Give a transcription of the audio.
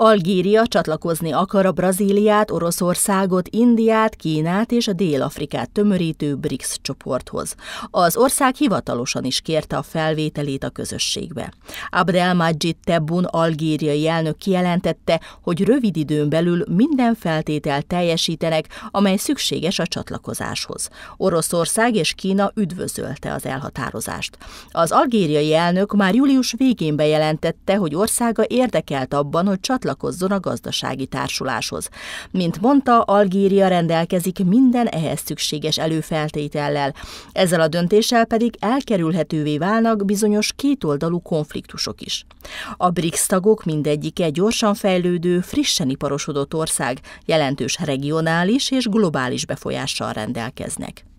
Algéria csatlakozni akar a Brazíliát, Oroszországot, Indiát, Kínát és a Dél-Afrikát tömörítő BRICS csoporthoz. Az ország hivatalosan is kérte a felvételét a közösségbe. Abdelmajid Tebun algériai elnök kijelentette, hogy rövid időn belül minden feltétel teljesítenek, amely szükséges a csatlakozáshoz. Oroszország és Kína üdvözölte az elhatározást. Az algériai elnök már július végén bejelentette, hogy országa érdekelt abban, hogy csatlakozzon csatlakozzon a gazdasági társuláshoz. Mint mondta, Algéria rendelkezik minden ehhez szükséges előfeltétellel. Ezzel a döntéssel pedig elkerülhetővé válnak bizonyos kétoldalú konfliktusok is. A BRICS tagok mindegyike gyorsan fejlődő, frissen iparosodott ország, jelentős regionális és globális befolyással rendelkeznek.